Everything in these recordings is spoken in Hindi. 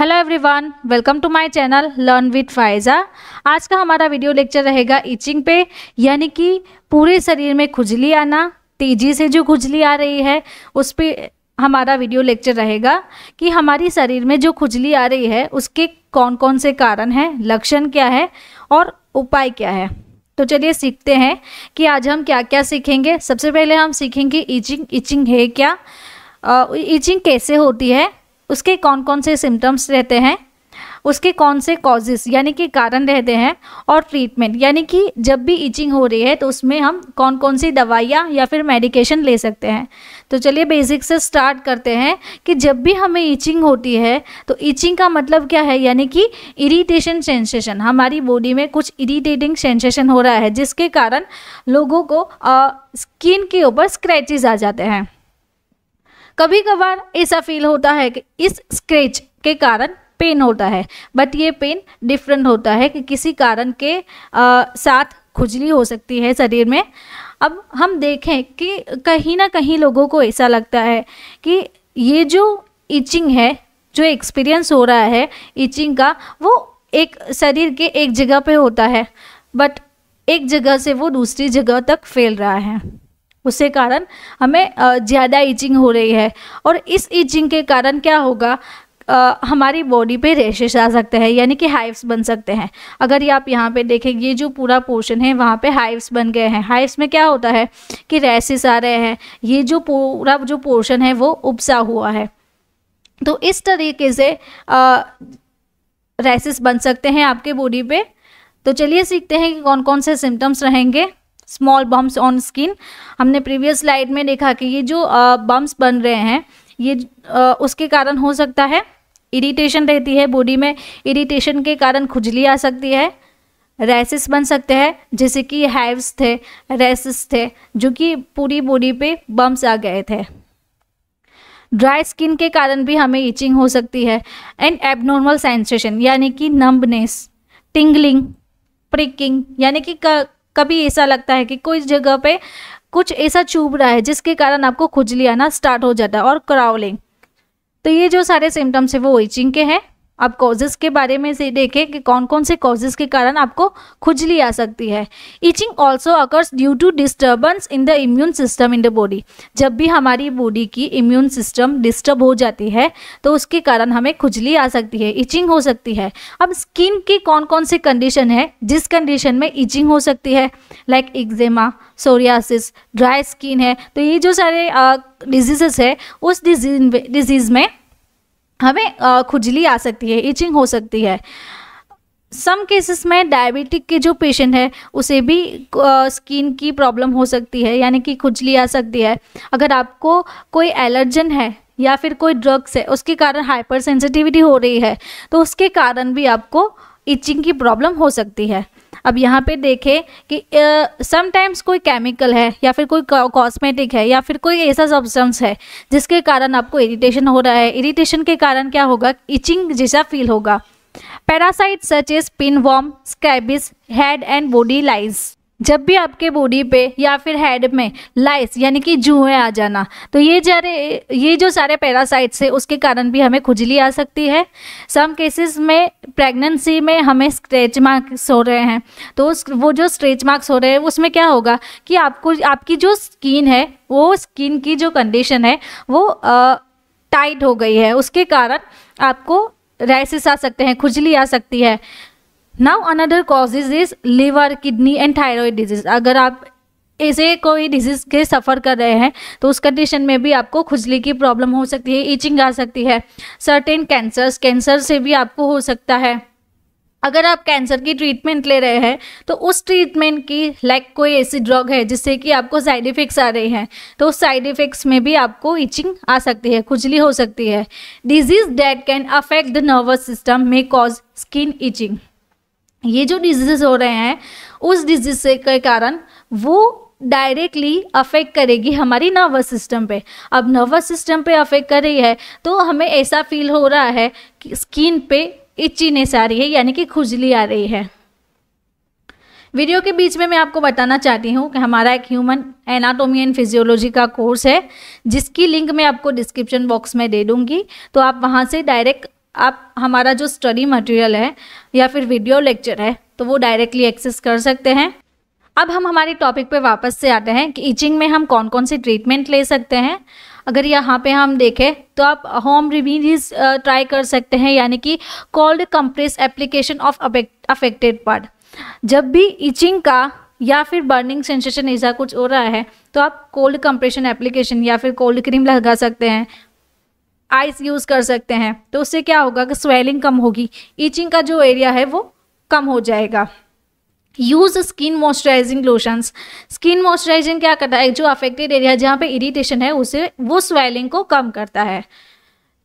hello everyone welcome to my channel learn with Faiza आज का हमारा वीडियो लेक्चर रहेगा इचिंग पे यानी कि पूरे शरीर में खुजली आना तेज़ी से जो खुजली आ रही है उस पर हमारा वीडियो लेक्चर रहेगा कि हमारी शरीर में जो खुजली आ रही है उसके कौन कौन से कारण हैं लक्षण क्या है और उपाय क्या है तो चलिए सीखते हैं कि आज हम क्या क्या सीखेंगे सबसे पहले हम सीखेंगे इचिंग इचिंग है क्या इचिंग कैसे होती है उसके कौन कौन से सिम्टम्स रहते हैं उसके कौन से कॉजेस यानी कि कारण रहते हैं और ट्रीटमेंट यानी कि जब भी ईचिंग हो रही है तो उसमें हम कौन कौन सी दवाइयाँ या फिर मेडिकेशन ले सकते हैं तो चलिए बेसिक से स्टार्ट करते हैं कि जब भी हमें ईचिंग होती है तो ईचिंग का मतलब क्या है यानी कि इरीटेशन सेंसेशन हमारी बॉडी में कुछ इरीटेटिंग सेंसेशन हो रहा है जिसके कारण लोगों को स्किन के ऊपर स्क्रैचेज आ जाते हैं कभी कभार ऐसा फील होता है कि इस स्क्रेच के कारण पेन होता है बट ये पेन डिफरेंट होता है कि किसी कारण के आ, साथ खुजली हो सकती है शरीर में अब हम देखें कि कहीं ना कहीं लोगों को ऐसा लगता है कि ये जो इचिंग है जो एक्सपीरियंस हो रहा है इचिंग का वो एक शरीर के एक जगह पे होता है बट एक जगह से वो दूसरी जगह तक फैल रहा है उसके कारण हमें ज़्यादा ईचिंग हो रही है और इस ईचिंग के कारण क्या होगा आ, हमारी बॉडी पे रेशेस आ सकते हैं यानी कि हाइव्स बन सकते हैं अगर ये आप यहाँ पे देखें ये जो पूरा पोर्शन है वहाँ पे हाइव्स बन गए हैं हाइव्स में क्या होता है कि रेसेस आ रहे हैं ये जो पूरा जो पोर्शन है वो उपसा हुआ है तो इस तरीके से रेसेस बन सकते हैं आपके बॉडी पे तो चलिए सीखते हैं कि कौन कौन से सिम्टम्स रहेंगे स्मॉल बम्प्स ऑन स्किन हमने प्रीवियस स्लाइड में देखा कि ये जो बम्प्स बन रहे हैं ये आ, उसके कारण हो सकता है इरिटेशन रहती है बॉडी में इरिटेशन के कारण खुजली आ सकती है रैसेस बन सकते हैं जैसे कि हैव्स थे रैसेस थे जो कि पूरी बॉडी पे बम्स आ गए थे ड्राई स्किन के कारण भी हमें इचिंग हो सकती है एंड एबनॉर्मल सेंसेशन यानी कि नम्बनेस टिंगलिंग प्रिकिंग यानी कि कभी ऐसा लगता है कि कोई जगह पे कुछ ऐसा चुभ रहा है जिसके कारण आपको खुजली आना स्टार्ट हो जाता है और क्राउलिंग तो ये जो सारे सिम्टम्स है वो इचिंग के हैं आप कॉजेज़ के बारे में से देखें कि कौन कौन से कॉजेज़ के कारण आपको खुजली आ सकती है itching also occurs due to disturbance in the immune system in the body जब भी हमारी बॉडी की इम्यून सिस्टम डिस्टर्ब हो जाती है तो उसके कारण हमें खुजली आ सकती है इचिंग हो सकती है अब स्किन की कौन कौन सी कंडीशन है जिस कंडीशन में इचिंग हो सकती है like like eczema psoriasis dry skin है तो ये जो सारे डिजीजेस है उस डिजीज में हमें खुजली आ सकती है इचिंग हो सकती है सम केसेस में डायबिटिक के जो पेशेंट है उसे भी स्किन की प्रॉब्लम हो सकती है यानी कि खुजली आ सकती है अगर आपको कोई एलर्जन है या फिर कोई ड्रग्स है उसके कारण हाइपर सेंसिटिविटी हो रही है तो उसके कारण भी आपको इचिंग की प्रॉब्लम हो सकती है अब यहाँ पे देखें कि समटाइम्स uh, कोई केमिकल है या फिर कोई कॉस्मेटिक है या फिर कोई ऐसा सब्सटेंस है जिसके कारण आपको इरिटेशन हो रहा है इरिटेशन के कारण क्या होगा इचिंग जैसा फील होगा parasite such is pin worm scabies head and body lice जब भी आपके बॉडी पे या फिर हेड में लाइस यानी कि जुएँ आ जाना तो ये जारे ये जो सारे पैरासाइट्स है उसके कारण भी हमें खुजली आ सकती है सम केसेस में प्रेगनेंसी में हमें स्ट्रेच मार्क्स हो रहे हैं तो उस वो जो स्ट्रेच मार्क्स हो रहे हैं उसमें क्या होगा कि आपको आपकी जो स्किन है वो स्किन की जो कंडीशन है वो आ, टाइट हो गई है उसके कारण आपको रैसेस आ सकते हैं खुजली आ सकती है now another causes is liver kidney and thyroid disease अगर आप ऐसे कोई डिजीज के सफ़र कर रहे हैं तो उस कंडीशन में भी आपको खुजली की प्रॉब्लम हो सकती है ईचिंग आ सकती है सर्टेन कैंसर्स कैंसर से भी आपको हो सकता है अगर आप कैंसर की ट्रीटमेंट ले रहे हैं तो उस ट्रीटमेंट की लाइक कोई ऐसी ड्रग है जिससे कि आपको साइड इफ़ेक्ट्स आ रहे हैं तो उस साइड इफ़ेक्ट्स में भी आपको इचिंग आ सकती है खुजली हो सकती है disease that can affect the nervous system may cause skin itching ये जो डिजीज हो रहे हैं उस डिजीज के कारण वो डायरेक्टली अफेक्ट करेगी हमारी नर्वस सिस्टम पे अब नर्वस सिस्टम पे अफेक्ट कर रही है तो हमें ऐसा फील हो रहा है कि स्किन पे इचीनेस आ रही है यानी कि खुजली आ रही है वीडियो के बीच में मैं आपको बताना चाहती हूँ कि हमारा एक ह्यूमन एनाटोमी एंड फिजियोलॉजी का कोर्स है जिसकी लिंक मैं आपको डिस्क्रिप्शन बॉक्स में दे दूँगी तो आप वहाँ से डायरेक्ट आप हमारा जो स्टडी मटेरियल है या फिर वीडियो लेक्चर है तो वो डायरेक्टली एक्सेस कर सकते हैं अब हम हमारे टॉपिक पे वापस से आते हैं कि ईचिंग में हम कौन कौन से ट्रीटमेंट ले सकते हैं अगर यहाँ पे हम देखें तो आप होम रिमीडीज ट्राई कर सकते हैं यानी कि cold compress application of affected part जब भी इचिंग का या फिर बर्निंग सेंसेशन ऐसा कुछ हो रहा है तो आप कोल्ड कंप्रेशन एप्लीकेशन या फिर कोल्ड क्रीम लगा सकते हैं आइस यूज़ कर सकते हैं तो उससे क्या होगा कि स्वेलिंग कम होगी ईचिंग का जो एरिया है वो कम हो जाएगा use skin moisturising lotions skin moisturising क्या करता है जो अफेक्टेड एरिया जहाँ पे इरिटेशन है उसे वो स्वेलिंग को कम करता है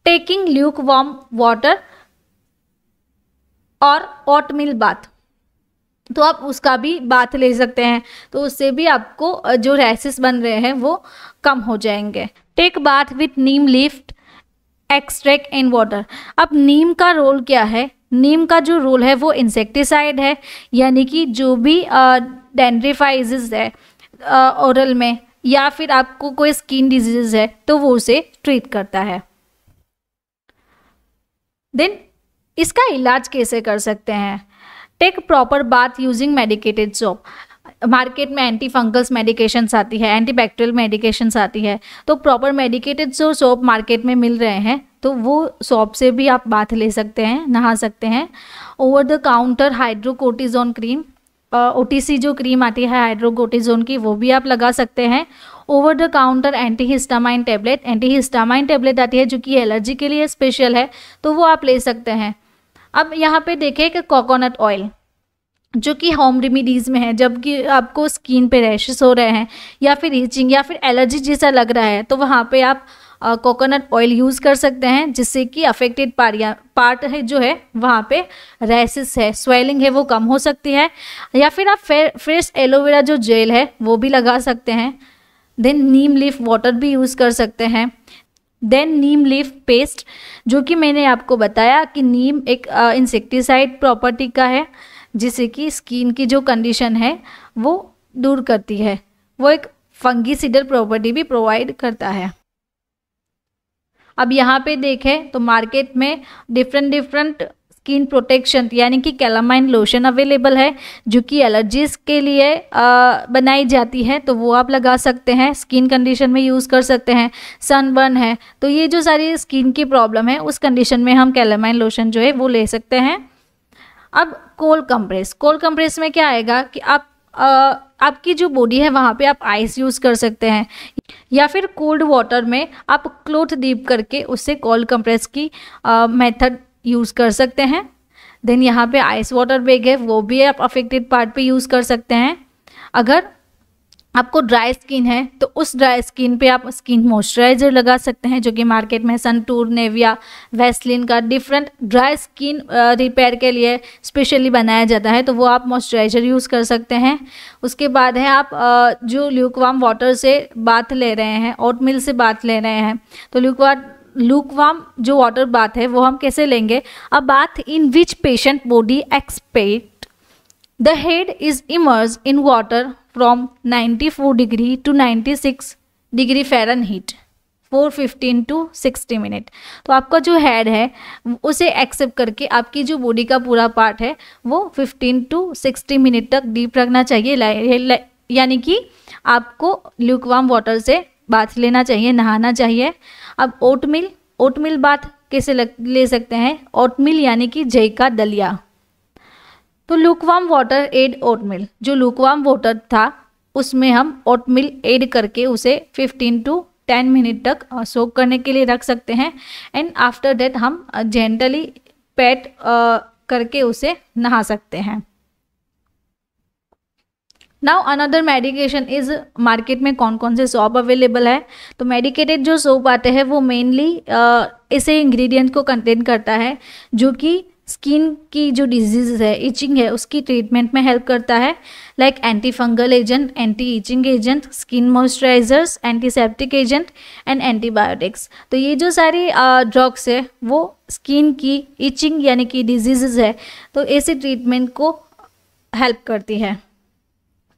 टेकिंग ल्यूक वार्म वाटर और ऑटमिल बाथ तो आप उसका भी बाथ ले सकते हैं तो उससे भी आपको जो रैसेस बन रहे हैं वो कम हो जाएंगे take bath with neem leaf extract in water अब नीम का रोल क्या है नीम का जो रोल है वो इंसेक्टिसाइड है यानी कि जो भी uh, है ओरल में या फिर आपको कोई स्किन डिजीज है तो वो उसे ट्रीट करता है देन इसका इलाज कैसे कर सकते हैं take proper bath using medicated soap market में एंटी फंगल्स मेडिकेशंस आती है एंटी बैक्टेरियल मेडिकेशंस आती है तो प्रॉपर मेडिकेटेड जो सोप मार्केट में मिल रहे हैं तो वो सोप से भी आप बाथ ले सकते हैं नहा सकते हैं over the counter hydrocortisone cream ओ जो क्रीम आती है हाइड्रोकोटिजोन की वो भी आप लगा सकते हैं over the counter anti histamine tablet anti histamine tablet आती है जो कि एलर्जी के लिए स्पेशल है तो वो आप ले सकते हैं अब यहाँ पे देखें कि कोकोनट ऑयल जो कि होम रेमिडीज़ में है जबकि आपको स्किन पे रैशेस हो रहे हैं या फिर ईचिंग या फिर एलर्जी जैसा लग रहा है तो वहाँ पे आप कोकोनट ऑयल यूज़ कर सकते हैं जिससे कि अफेक्टेड पारिया पार्ट है जो है वहाँ पे रैसेस है स्वेलिंग है वो कम हो सकती है या फिर आप फे फ्रेश एलोवेरा जो जेल है वो भी लगा सकते हैं देन नीम लीफ वाटर भी यूज़ कर सकते हैं देन नीम लीफ पेस्ट जो कि मैंने आपको बताया कि नीम एक इंसेक्टिसाइड प्रॉपर्टी का है जिससे कि स्किन की जो कंडीशन है वो दूर करती है वो एक फंगीसीडल प्रॉपर्टी भी प्रोवाइड करता है अब यहाँ पे देखें तो मार्केट में डिफरेंट डिफरेंट स्किन प्रोटेक्शन यानी कि कैलामाइन लोशन अवेलेबल है जो कि एलर्जीज के लिए बनाई जाती है तो वो आप लगा सकते हैं स्किन कंडीशन में यूज़ कर सकते हैं सनबर्न है तो ये जो सारी स्किन की प्रॉब्लम है उस कंडीशन में हम कैलामाइन लोशन जो है वो ले सकते हैं अब कोल कंप्रेस कोल कंप्रेस में क्या आएगा कि आप आ, आपकी जो बॉडी है वहाँ पे आप आइस यूज़ कर सकते हैं या फिर कोल्ड वाटर में आप क्लोथ डीप करके उससे कोल्ड कंप्रेस की मेथड यूज़ कर सकते हैं देन यहाँ पे आइस वाटर बैग है वो भी आप अफेक्टेड पार्ट पे यूज़ कर सकते हैं अगर आपको ड्राई स्किन है तो उस ड्राई स्किन पे आप स्किन मॉइस्चराइजर लगा सकते हैं जो कि मार्केट में संटूर नेविया वेस्लिन का डिफरेंट ड्राई स्किन रिपेयर के लिए स्पेशली बनाया जाता है तो वो आप मॉइस्चराइजर यूज़ कर सकते हैं उसके बाद है आप जो ल्यूकवाम वाटर से बात ले रहे हैं ओट मिल से बात ले रहे हैं तो ल्यूकवा लूकवाम जो वाटर बाथ है वो हम कैसे लेंगे a bath in which patient body except the head is immerse in water from 94 degree to 96 degree heat 415 to 60 minute तो आपका जो हेड है उसे एक्सेप्ट करके आपकी जो बॉडी का पूरा पार्ट है वो 15 टू 60 मिनट तक डीप रखना चाहिए यानी कि आपको ल्यूकवाम वाटर से बाथ लेना चाहिए नहाना चाहिए अब ओटमिल ओटमिल बाथ कैसे ले सकते हैं ओटमिल यानी कि जय का दलिया तो लुकवाम वाटर एड ओटमिल जो लुकवाम वाटर था उसमें हम ओटमिल ऐड करके उसे 15 टू 10 मिनट तक सोक करने के लिए रख सकते हैं एंड आफ्टर डेट हम जेंटली पैट करके उसे नहा सकते हैं now another medication is market में कौन कौन से सोप अवेलेबल है तो मेडिकेटेड जो सोप आते हैं वो मेनली ऐसे इंग्रेडिएंट को कंटेन करता है जो कि स्किन की जो डिजीज है इचिंग है उसकी ट्रीटमेंट में हेल्प करता है like anti fungal agent anti itching agent skin moisturisers antiseptic agent and antibiotics तो ये जो सारी ड्रग्स है वो स्किन की इचिंग यानी कि डिजीज़ है तो ऐसे ट्रीटमेंट को हेल्प करती है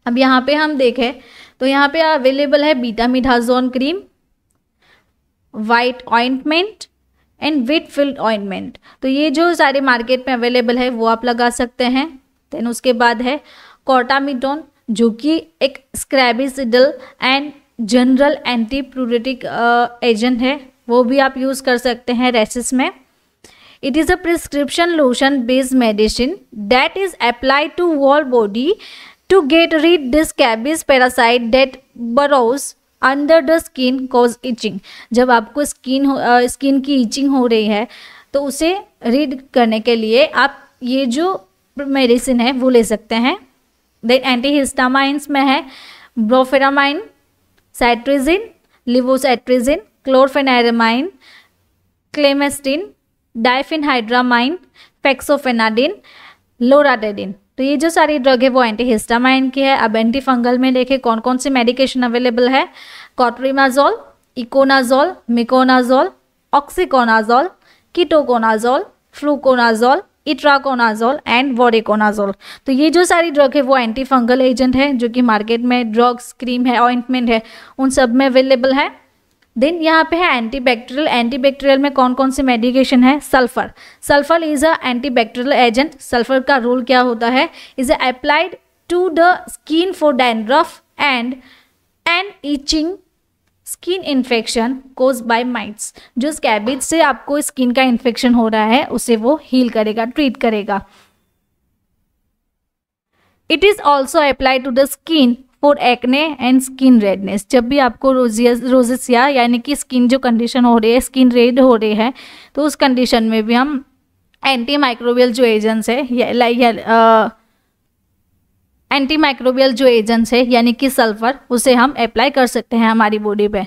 अब यहाँ पे हम देखें तो यहाँ पे अवेलेबल है betamethasone cream white ointment and Whitfield ointment तो ये जो सारे मार्केट में अवेलेबल है वो आप लगा सकते हैं देन उसके बाद है कॉटामिटोन जो कि एक scabicidal and general anti pruritic agent है वो भी आप यूज़ कर सकते हैं रेसिस में it is a prescription lotion based medicine that is apply to whole body to get rid this scabies parasite that burrows under the skin cause itching जब आपको स्किन स्किन की इचिंग हो रही है तो उसे रीड करने के लिए आप ये जो मेडिसिन है वो ले सकते हैं देन एंटी हिस्टामाइंस में है ब्रोफेरामाइन साइट्रिजिन लिवोसाइट्रिजिन क्लोरफेनाइरामाइन क्लेमेस्टिन डाइफिनहाइड्रामाइन फेक्सोफेनाडिन लोराडेडिन तो ये जो सारी ड्रग है वो एंटी हिस्टामाइन की है अब एंटी फंगल में देखें कौन कौन सी मेडिकेशन अवेलेबल है clotrimazole econazole miconazole oxiconazole ketoconazole fluconazole itraconazole and voriconazole तो ये जो सारी ड्रग है वो एंटी फंगल एजेंट है जो कि मार्केट में ड्रग्स क्रीम है ऑइंटमेंट है उन सब में अवेलेबल है देन यहाँ पे है एंटीबैक्टीरियल एंटीबैक्टीरियल में कौन कौन से मेडिकेशन है sulphur sulphur is a antibacterial agent sulphur का रोल क्या होता है is applied to the skin for dandruff and and itching skin infection cause by mites जो स्कैबिज से आपको स्किन का इन्फेक्शन हो रहा है उसे वो हील करेगा ट्रीट करेगा it is also apply to the skin for acne and skin redness जब भी आपको रोजिया यानी कि स्किन जो कंडीशन हो रही है स्किन रेड हो रही है तो उस कंडीशन में भी हम एंटी माइक्रोबियल जो एजेंट्स है या, एंटी माइक्रोबियल जो एजेंट्स है यानी कि सल्फर उसे हम अप्लाई कर सकते हैं हमारी बॉडी पे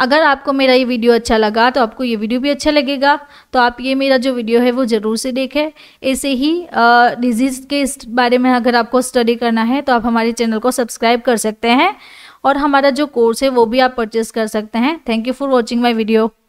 अगर आपको मेरा ये वीडियो अच्छा लगा तो आपको ये वीडियो भी अच्छा लगेगा तो आप ये मेरा जो वीडियो है वो ज़रूर से देखें ऐसे ही डिजीज़ के इस बारे में अगर आपको स्टडी करना है तो आप हमारे चैनल को सब्सक्राइब कर सकते हैं और हमारा जो कोर्स है वो भी आप परचेस कर सकते हैं thank you for watching my video